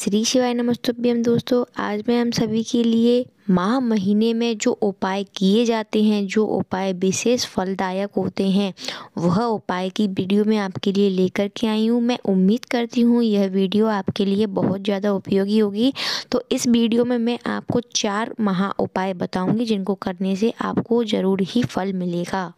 श्री शिवाय नमस्तभ्यम दोस्तों आज मैं हम सभी के लिए माह महीने में जो उपाय किए जाते हैं जो उपाय विशेष फलदायक होते हैं वह उपाय की वीडियो में आपके लिए लेकर के आई हूँ मैं उम्मीद करती हूँ यह वीडियो आपके लिए बहुत ज़्यादा उपयोगी होगी तो इस वीडियो में मैं आपको चार महा उपाय बताऊँगी जिनको करने से आपको ज़रूर ही फल मिलेगा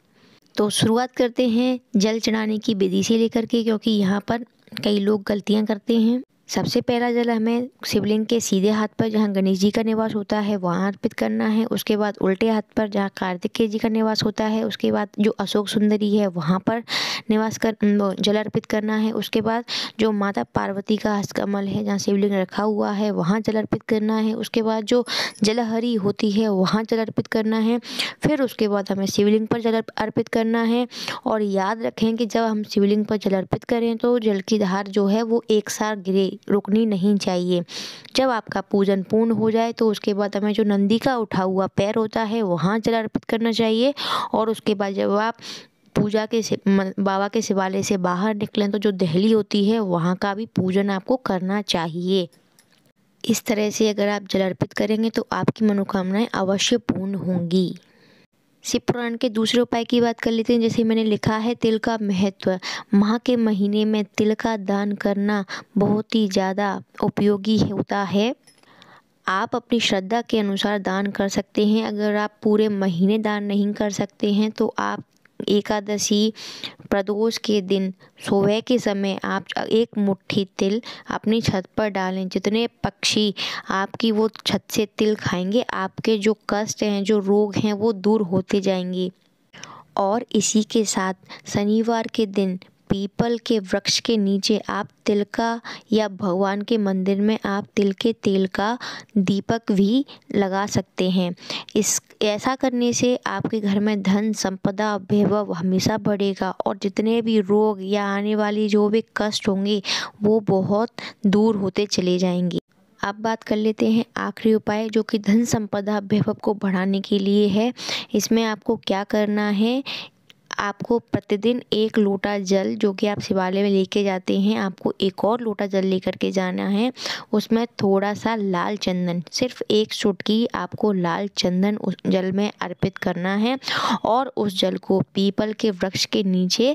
तो शुरुआत करते हैं जल चढ़ाने की विधि से लेकर के क्योंकि यहाँ पर कई लोग गलतियाँ करते हैं सबसे पहला जल हमें शिवलिंग के सीधे हाथ पर जहाँ गणेश जी का निवास होता है वहाँ अर्पित करना है उसके बाद उल्टे हाथ पर जहाँ कार्तिक के जी का निवास होता है उसके बाद जो अशोक सुंदरी है वहाँ पर निवास कर जल अर्पित करना है उसके बाद जो माता पार्वती का हस्तकमल है जहाँ शिवलिंग रखा हुआ है वहाँ जल अर्पित करना है उसके बाद जो जलहरी होती है वहाँ जल अर्पित करना है फिर उसके बाद हमें शिवलिंग पर जल अर्पित करना है और याद रखें कि जब हम शिवलिंग पर जल अर्पित करें तो जल की धार जो है वो एक साथ गिरे रुकनी नहीं चाहिए जब आपका पूजन पूर्ण हो जाए तो उसके बाद हमें जो नंदी का उठा हुआ पैर होता है वहाँ जल अर्पित करना चाहिए और उसके बाद जब आप पूजा के बाबा के शिवालय से बाहर निकलें तो जो दहली होती है वहाँ का भी पूजन आपको करना चाहिए इस तरह से अगर आप जल अर्पित करेंगे तो आपकी मनोकामनाएं अवश्य पूर्ण होंगी शिव पुराण के दूसरे उपाय की बात कर लेते हैं जैसे मैंने लिखा है तिल का महत्व माह के महीने में तिल का दान करना बहुत ही ज़्यादा उपयोगी होता है आप अपनी श्रद्धा के अनुसार दान कर सकते हैं अगर आप पूरे महीने दान नहीं कर सकते हैं तो आप एकादशी प्रदोष के दिन सुबह के समय आप एक मुट्ठी तिल अपनी छत पर डालें जितने पक्षी आपकी वो छत से तिल खाएंगे आपके जो कष्ट हैं जो रोग हैं वो दूर होते जाएंगे और इसी के साथ शनिवार के दिन पीपल के वृक्ष के नीचे आप तिल का या भगवान के मंदिर में आप तिल के तेल का दीपक भी लगा सकते हैं इस ऐसा करने से आपके घर में धन संपदा वैभव हमेशा बढ़ेगा और जितने भी रोग या आने वाली जो भी कष्ट होंगे वो बहुत दूर होते चले जाएंगे अब बात कर लेते हैं आखिरी उपाय जो कि धन संपदा वैभव को बढ़ाने के लिए है इसमें आपको क्या करना है आपको प्रतिदिन एक लोटा जल जो कि आप शिवालय में लेके जाते हैं आपको एक और लोटा जल लेकर के जाना है उसमें थोड़ा सा लाल चंदन सिर्फ एक चुटकी आपको लाल चंदन उस जल में अर्पित करना है और उस जल को पीपल के वृक्ष के नीचे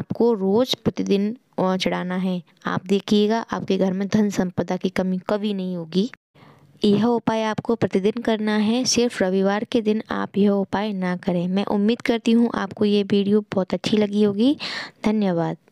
आपको रोज़ प्रतिदिन चढ़ाना है आप देखिएगा आपके घर में धन संपदा की कमी कभी नहीं होगी यह उपाय आपको प्रतिदिन करना है सिर्फ रविवार के दिन आप यह उपाय ना करें मैं उम्मीद करती हूँ आपको ये वीडियो बहुत अच्छी लगी होगी धन्यवाद